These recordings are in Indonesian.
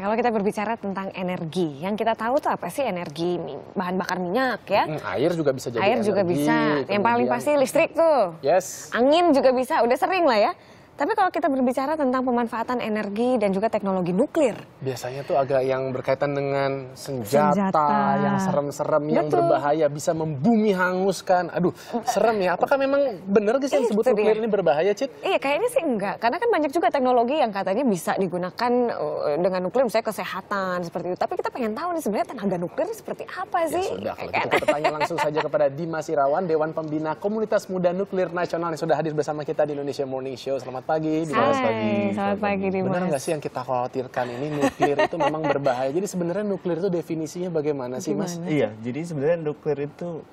Kalau kita berbicara tentang energi, yang kita tahu tuh apa sih energi bahan bakar minyak ya? Hmm, air juga bisa jadi. Air energi, juga bisa. Kemudian... Yang paling pasti listrik tuh. Yes. Angin juga bisa. Udah sering lah ya. Tapi kalau kita berbicara tentang pemanfaatan energi dan juga teknologi nuklir. Biasanya tuh agak yang berkaitan dengan senjata, senjata. yang serem-serem, yang berbahaya, bisa membumi hanguskan. Aduh, mm. serem ya. Apakah memang benar sih yang iya, disebut nuklir ini berbahaya, Cit? Iya, kayaknya sih enggak. Karena kan banyak juga teknologi yang katanya bisa digunakan eh, dengan nuklir, misalnya kesehatan, seperti itu. Tapi kita pengen tahu nih sebenarnya tenaga nuklir seperti apa ya sih? Ya sudah, kalau gitu kan? kita bertanya langsung saja kepada Dimas Irawan, Dewan Pembina Komunitas Muda Nuklir Nasional yang sudah hadir bersama kita di Indonesia Morning Show. Selamat pagi di Paras Pagi. Selamat pagi Dimas. Benar nggak sih yang kita khawatirkan ini nuklir itu memang berbahaya. Jadi sebenarnya nuklir itu definisinya bagaimana sih Mas? Iya, jadi sebenarnya nuklir itu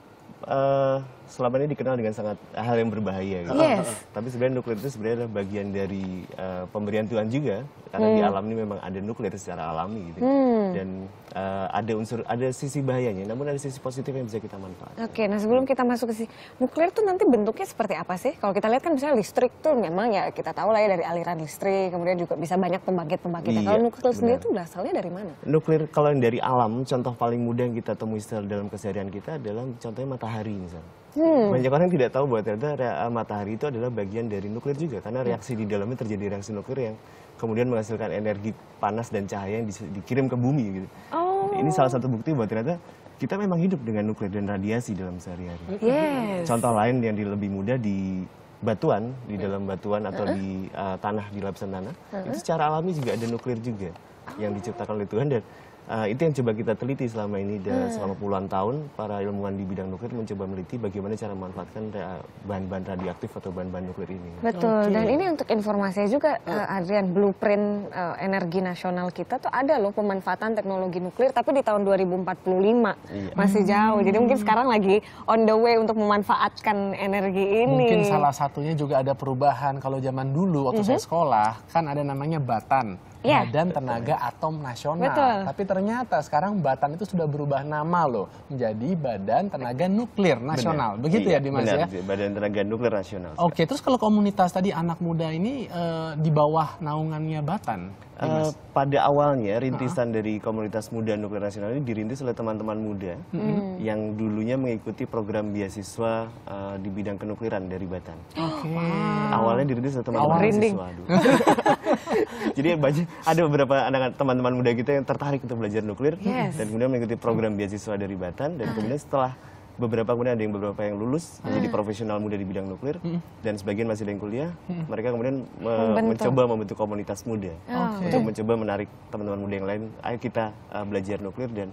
uh, selama ini dikenal dengan sangat hal yang berbahaya gitu. Yes. Tapi sebenarnya nuklir itu sebenarnya adalah bagian dari uh, pemberian Tuhan juga karena hmm. di alam ini memang ada nuklir secara alami gitu. Hmm. Dan uh, ada unsur ada sisi bahayanya namun ada sisi positif yang bisa kita manfaatkan. Oke, okay, nah sebelum kita masuk ke sisi nuklir tuh nanti bentuknya seperti apa sih? Kalau kita lihat kan misalnya listrik tuh memang ya kita tahu lah ya dari aliran listrik kemudian juga bisa banyak pembangkit-pembangkit. Iya, kalau nuklir benar. sendiri itu berasalnya dari mana? Nuklir kalau yang dari alam contoh paling mudah yang kita temui dalam keseharian kita adalah contohnya matahari misalnya. Hmm. Banyak orang tidak tahu bahwa ternyata eh, matahari itu adalah bagian dari nuklir juga karena hmm. reaksi di dalamnya terjadi reaksi nuklir yang kemudian menghasilkan energi panas dan cahaya yang dikirim ke bumi gitu. Oh. Ini salah satu bukti bahwa ternyata kita memang hidup dengan nuklir dan radiasi dalam sehari-hari. Yes. Contoh lain yang lebih mudah di batuan di hmm. dalam batuan atau uh -huh. di uh, tanah di lapisan tanah uh -huh. itu secara alami juga ada nuklir juga yang diciptakan oleh Tuhan dan Uh, itu yang coba kita teliti selama ini dan hmm. selama puluhan tahun para ilmuwan di bidang nuklir mencoba meliti bagaimana cara memanfaatkan eh, bahan-bahan radioaktif atau bahan-bahan nuklir ini. Betul. Okay. Dan ini untuk informasinya juga uh, Adrian blueprint uh, energi nasional kita tuh ada loh pemanfaatan teknologi nuklir tapi di tahun 2045 iya. masih jauh. Hmm. Jadi mungkin hmm. sekarang lagi on the way untuk memanfaatkan energi ini. Mungkin salah satunya juga ada perubahan kalau zaman dulu waktu mm -hmm. saya mm-hmm. sekolah kan ada namanya batan yeah. Iya. Badan Tenaga Atom Nasional. Betul. Tapi ternyata sekarang Batan itu sudah berubah nama loh menjadi Badan Tenaga Nuklir Nasional. Benar. Begitu iya, ya Dimas benar. ya? Badan Tenaga Nuklir Nasional. Oke, okay, terus kalau komunitas tadi anak muda ini uh, di bawah naungannya Batan? Uh, pada awalnya rintisan uh -huh. dari komunitas muda nuklir nasional ini dirintis oleh teman-teman muda hmm. yang dulunya mengikuti program beasiswa uh, di bidang kenukliran dari Batan. Oh, okay. Wow. Awalnya dirintis oleh teman-teman mahasiswa. Jadi banyak ada beberapa anak teman-teman muda kita yang tertarik untuk belajar nuklir yes. dan kemudian mengikuti program beasiswa dari Batan dan kemudian setelah beberapa kemudian ada yang beberapa yang lulus hmm. menjadi profesional muda di bidang nuklir hmm. dan sebagian masih ada yang kuliah hmm. mereka kemudian me Bentuk. mencoba membentuk komunitas muda okay. Oh, untuk mencoba menarik teman-teman muda yang lain ayo kita uh, belajar nuklir dan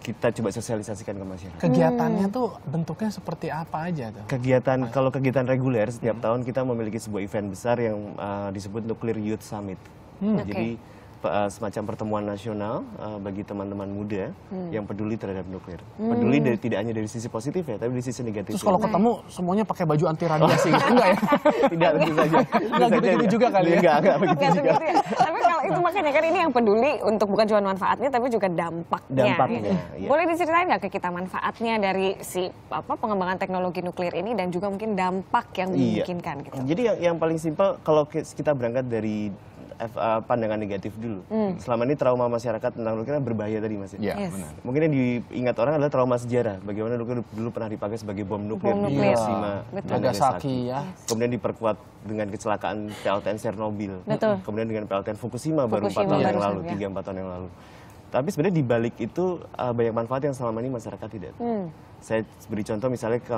kita coba sosialisasikan ke masyarakat. Kegiatannya tuh bentuknya seperti apa aja tuh? Kegiatan Ayo. kalau kegiatan reguler setiap hmm. tahun kita memiliki sebuah event besar yang uh, disebut Nuclear Youth Summit. Hmm. Jadi Eh, semacam pertemuan nasional uh, bagi teman-teman muda hmm. yang peduli terhadap nuklir. Hmm. Peduli dari tidak hanya dari sisi positif ya, tapi dari sisi negatif. Terus kalau ya. ketemu semuanya pakai baju anti radiasi gitu enggak ya? tidak tentu saja. Enggak gitu-gitu juga kali ya. Enggak, enggak begitu juga. Tapi kalau itu makanya kan ini yang peduli untuk bukan cuma manfaatnya tapi juga dampaknya. Dampaknya. Ya. Boleh diceritain nggak ke kita manfaatnya dari si apa pengembangan teknologi nuklir ini dan juga mungkin dampak yang dimungkinkan iya. gitu. Jadi yang, yang paling simpel kalau kita berangkat dari uh, pandangan negatif dulu. Hmm. Selama ini trauma masyarakat tentang Lukian berbahaya tadi Mas. Ya, iya, yes. benar. Mungkin yang diingat orang adalah trauma sejarah. Bagaimana Lukian dulu pernah dipakai sebagai bom nuklir di Hiroshima iya, ya. Ya. Kemudian diperkuat dengan kecelakaan PLTN Chernobyl. Betul. Kemudian dengan PLTN Fukushima, Fukushima baru 4 tahun yang lalu, 3-4 tahun yang lalu. Tapi sebenarnya di balik itu uh, banyak manfaat yang selama ini masyarakat tidak hmm saya beri contoh misalnya ke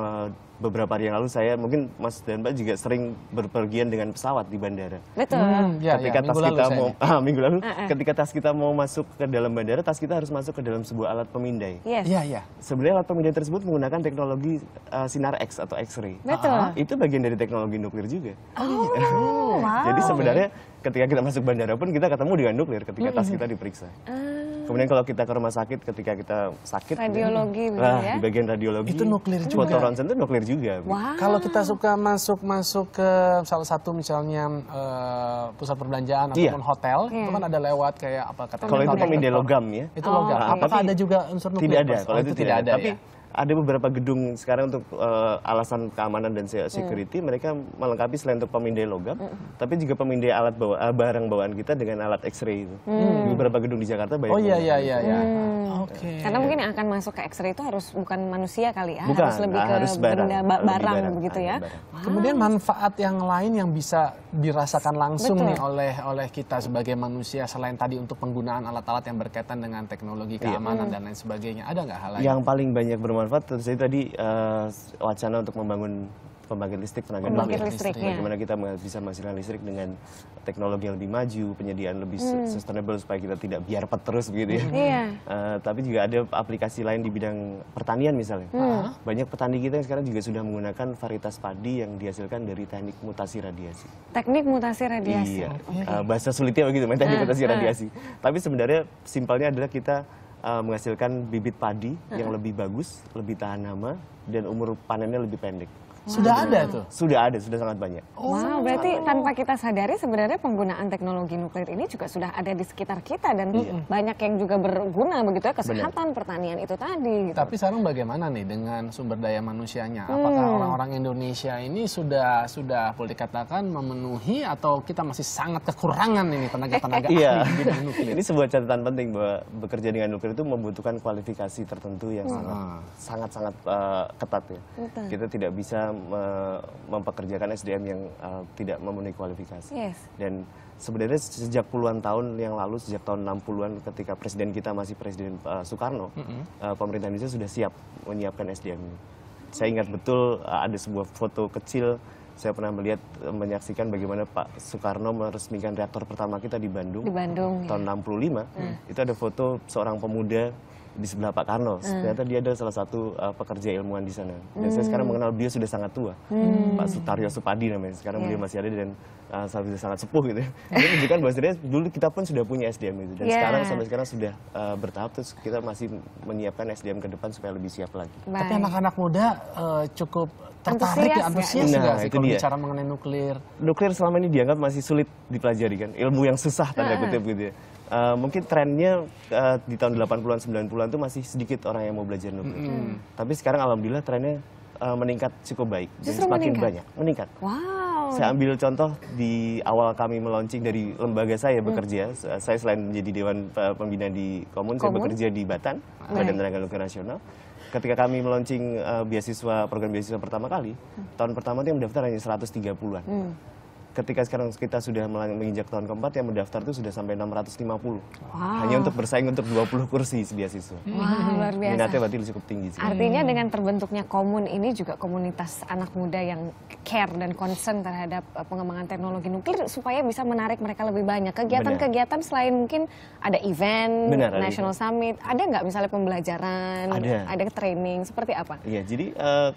beberapa hari yang lalu saya mungkin Mas dan Mbak juga sering berpergian dengan pesawat di bandara. Betul. Hmm, ya, ya. ketika ya, tas kita mau ah, minggu lalu uh -uh. ketika tas kita mau masuk ke dalam bandara, tas kita harus masuk ke dalam sebuah alat pemindai. Iya, yes. iya. Sebenarnya alat pemindai tersebut menggunakan teknologi uh, sinar X atau X-ray. Betul. Uh Itu bagian dari teknologi nuklir juga. Oh, iya. wow. Jadi sebenarnya ketika kita masuk bandara pun kita ketemu dengan nuklir ketika tas kita diperiksa. Uh. Kemudian kalau kita ke rumah sakit ketika kita sakit radiologi ya, nah, ya. di bagian radiologi itu nuklir juga. Foto ronsen itu nuklir juga. Wow. Kalau kita suka masuk-masuk ke salah satu misalnya uh, pusat perbelanjaan iya. ataupun hotel, hmm. itu kan ada lewat kayak apa kata Kalau itu pemindai logam ya. Itu oh, logam. Apakah ada juga unsur nuklir? Tidak ada. Kalau oh, itu, tidak ada. Tapi ya? ada beberapa gedung sekarang untuk uh, alasan keamanan dan security hmm. mereka melengkapi selain untuk pemindai logam hmm. tapi juga pemindai alat bawa eh, barang bawaan kita dengan alat X-ray itu hmm. beberapa gedung di Jakarta banyak. Oh iya iya, iya iya. Hmm. Oke. Okay. Karena mungkin yang akan masuk ke X-ray itu harus bukan manusia kali ya, bukan, harus lebih nah, ke barang, benda ba barang, begitu ya. Barang. Wow. Kemudian manfaat yang lain yang bisa dirasakan langsung Betul. nih oleh oleh kita sebagai manusia selain tadi untuk penggunaan alat-alat yang berkaitan dengan teknologi iya. keamanan iya. dan lain sebagainya ada nggak hal lain? Yang paling banyak bermanfaat bermanfaat tentu saja tadi uh, wacana untuk membangun pembangkit listrik tenaga pembangkit nol. Listrik, ya. Bagaimana kita bisa menghasilkan listrik dengan teknologi yang lebih maju, penyediaan lebih hmm. sustainable supaya kita tidak pet terus begitu ya. Yeah. Iya. Uh, tapi juga ada aplikasi lain di bidang pertanian misalnya. Hmm. Ah. Banyak petani kita yang sekarang juga sudah menggunakan varietas padi yang dihasilkan dari teknik mutasi radiasi. Teknik mutasi radiasi. Iya. Okay. Uh, eh, bahasa sulitnya begitu, teknik uh, mutasi uh. radiasi. Tapi sebenarnya simpelnya adalah kita uh, menghasilkan bibit padi yang lebih bagus, lebih tahan hama, dan umur panennya lebih pendek. Sudah ada tuh? Sudah ada, sudah sangat banyak. Oh, wow, berarti tanpa kita sadari sebenarnya penggunaan teknologi nuklir ini juga sudah ada di sekitar kita dan iya. banyak yang juga berguna begitu ya kesehatan Benar. pertanian itu tadi. Gitu. Tapi sekarang bagaimana nih dengan sumber daya manusianya? Hmm. Apakah orang orang-orang Indonesia ini sudah sudah boleh dikatakan memenuhi atau kita masih sangat kekurangan ini tenaga-tenaga iya. ahli di bidang nuklir? ini sebuah catatan penting bahwa bekerja dengan nuklir itu membutuhkan kualifikasi tertentu yang hmm. sangat sangat-sangat uh, eh, ketat ya. Betul. Kita tidak bisa me mempekerjakan SDM yang uh, tidak memenuhi kualifikasi. Yes. Dan sebenarnya sejak puluhan tahun yang lalu, sejak tahun 60-an ketika presiden kita masih presiden uh, Soekarno, mm -hmm. uh, pemerintah Indonesia sudah siap menyiapkan SDM Saya ingat betul uh, ada sebuah foto kecil saya pernah melihat menyaksikan bagaimana Pak Soekarno meresmikan reaktor pertama kita di Bandung, di Bandung tahun ya. 65. Hmm. Itu ada foto seorang pemuda di sebelah Pak Karno. Hmm. Ternyata dia adalah salah satu uh, pekerja ilmuwan di sana. Dan hmm. saya sekarang mengenal beliau sudah sangat tua. Hmm. Pak Sutaryo Supadi namanya. Sekarang yeah. beliau masih ada dan uh, sudah sangat sepuh gitu. Dia menunjukkan bahwa sebenarnya dulu kita pun sudah punya SDM itu. Dan yeah. sekarang sampai sekarang sudah uh, bertahap terus kita masih menyiapkan SDM ke depan supaya lebih siap lagi. Bye. Tapi anak-anak muda uh, cukup tertarik antusias, ya, antusias ya? Nah, sih bicara mengenai nuklir. Nuklir selama ini dianggap masih sulit dipelajari kan. Ilmu yang susah tanda kutip gitu ya. Eh, mungkin trennya uh, di tahun 80-an 90-an itu masih sedikit orang yang mau belajar nuklir. Mm -hmm. Tapi sekarang alhamdulillah trennya uh, meningkat cukup baik. Justru semakin meningkat? banyak, meningkat. Wow. Saya ambil contoh di awal kami meluncing dari lembaga saya hmm. bekerja. Mm. Saya selain menjadi dewan pembina di komun, komun? saya bekerja di Batan, okay. Badan Tenaga Nuklir Nasional. Ketika kami meluncing uh, beasiswa program beasiswa pertama kali, mm. tahun pertama itu yang mendaftar hanya 130-an. Mm ketika sekarang kita sudah menginjak tahun keempat yang mendaftar itu sudah sampai 650. Wow. Hanya untuk bersaing untuk 20 kursi siswa hmm. Wah, luar biasa. Minatnya berarti cukup tinggi sih. Artinya hmm. dengan terbentuknya komun ini juga komunitas anak muda yang care dan concern terhadap eh, pengembangan teknologi nuklir supaya bisa menarik mereka lebih banyak. Kegiatan-kegiatan selain mungkin ada event, Benar, national ada summit, ada nggak misalnya pembelajaran, ada, ada training, seperti apa? Iya, jadi uh,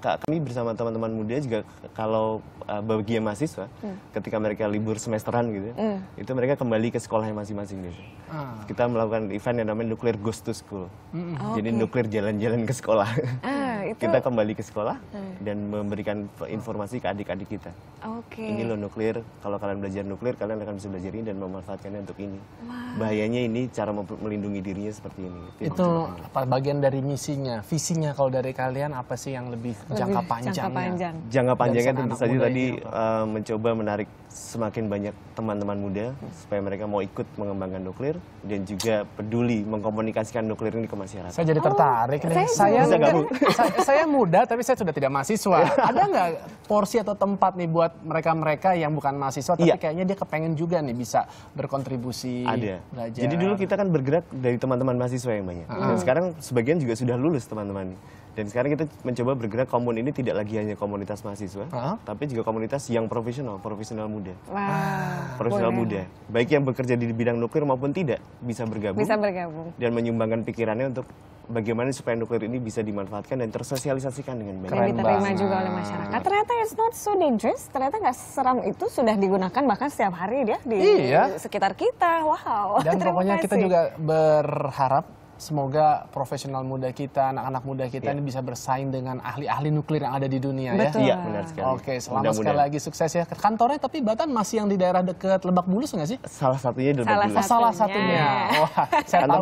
kami bersama teman-teman muda juga kalau uh, bagi mahasiswa hmm. ketika mereka libur semesteran gitu ya, hmm. itu mereka kembali ke sekolahnya masing-masing gitu ah. kita melakukan event yang namanya nuklir ghost to school hmm. oh, jadi okay. nuklir jalan-jalan ke sekolah ah itu kita kembali ke sekolah hmm. dan memberikan informasi ke adik-adik kita. Oke. Okay. Ini loh nuklir, kalau kalian belajar nuklir kalian akan bisa belajar ini dan memanfaatkannya untuk ini. Wow. Bahayanya ini cara melindungi dirinya seperti ini. Itu, itu apa bagian dari misinya, visinya kalau dari kalian apa sih yang lebih, lebih jangka panjangnya? Jangka panjang. Jangka panjangnya tentu saja tadi uh, mencoba menarik semakin banyak teman-teman muda supaya mereka mau ikut mengembangkan nuklir dan juga peduli mengkomunikasikan nuklir ini ke masyarakat. Saya jadi oh, tertarik oh, nih. Saya saya, muda, saya muda tapi saya sudah tidak mahasiswa. Iya. Ada nggak porsi atau tempat nih buat mereka-mereka yang bukan mahasiswa tapi iya. kayaknya dia kepengen juga nih bisa berkontribusi Ada. belajar. Jadi dulu kita kan bergerak dari teman-teman mahasiswa yang banyak. Hmm. Dan ah. sekarang sebagian juga sudah lulus teman-teman. Dan sekarang kita mencoba bergerak komun ini tidak lagi hanya komunitas mahasiswa, huh? tapi juga komunitas yang profesional, profesional muda. Wow. Ah, profesional muda. Baik yang bekerja di bidang nuklir maupun tidak bisa bergabung. Bisa bergabung. Dan menyumbangkan pikirannya untuk bagaimana supaya nuklir ini bisa dimanfaatkan dan tersosialisasikan dengan baik. Dan diterima banget. juga oleh masyarakat. Ternyata it's not so dangerous, ternyata nggak seram itu sudah digunakan bahkan setiap hari dia di iya. sekitar kita. Wow. Dan pokoknya kasih. kita juga berharap semoga profesional muda kita, anak-anak muda kita yeah. ini bisa bersaing dengan ahli-ahli nuklir yang ada di dunia ya. Betul. ya. Iya, benar sekali. Oke, selamat Mudah sekali lagi sukses ya. Kantornya tapi Batan masih yang di daerah dekat Lebak Bulus nggak sih? Salah satunya di Lebak Bulus. Satunya. Oh, salah satunya. Iya. Wah,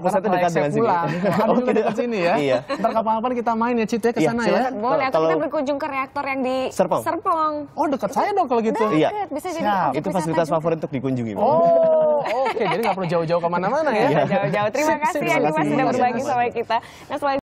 saya tahu dekat dengan pulang. Ada oh, dekat sini ya. Iya. Ntar kapan-kapan kita main ya, Cit ya ke iya, sana ya. Boleh, atau kita berkunjung ke reaktor yang di Serpong. Serpong. Oh, dekat saya dong kalau gitu. Iya. Bisa jadi. Itu fasilitas favorit untuk dikunjungi. Oh, oke. Jadi nggak perlu jauh-jauh kemana-mana ya. Iya, jauh-jauh. Terima kasih ya, Mas kasih berbagi sama kita nah selain